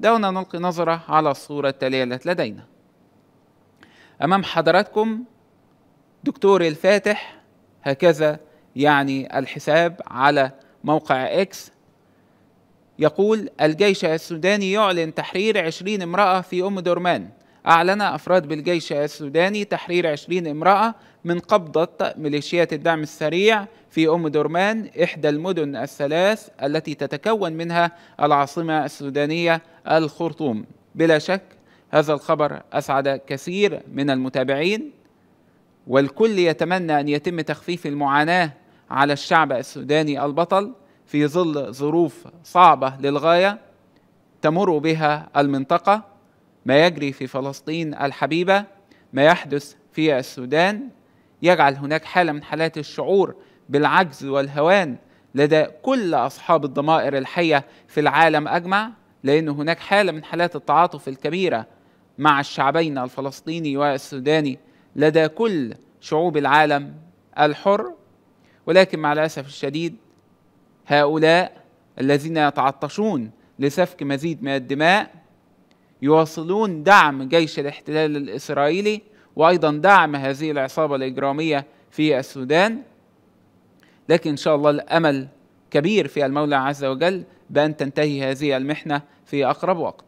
دعونا نلقي نظرة على الصورة التالية التي لدينا أمام حضراتكم دكتور الفاتح هكذا يعني الحساب على موقع إكس يقول الجيش السوداني يعلن تحرير عشرين امرأة في أم درمان أعلن أفراد بالجيش السوداني تحرير 20 امرأة من قبضة ميليشيات الدعم السريع في أم درمان إحدى المدن الثلاث التي تتكون منها العاصمة السودانية الخرطوم بلا شك هذا الخبر أسعد كثير من المتابعين والكل يتمنى أن يتم تخفيف المعاناة على الشعب السوداني البطل في ظل ظروف صعبة للغاية تمر بها المنطقة ما يجري في فلسطين الحبيبه ما يحدث في السودان يجعل هناك حاله من حالات الشعور بالعجز والهوان لدى كل اصحاب الضمائر الحيه في العالم اجمع لان هناك حاله من حالات التعاطف الكبيره مع الشعبين الفلسطيني والسوداني لدى كل شعوب العالم الحر ولكن مع الاسف الشديد هؤلاء الذين يتعطشون لسفك مزيد من الدماء يواصلون دعم جيش الاحتلال الاسرائيلي وايضا دعم هذه العصابه الاجراميه في السودان لكن ان شاء الله الامل كبير في المولى عز وجل بان تنتهي هذه المحنه في اقرب وقت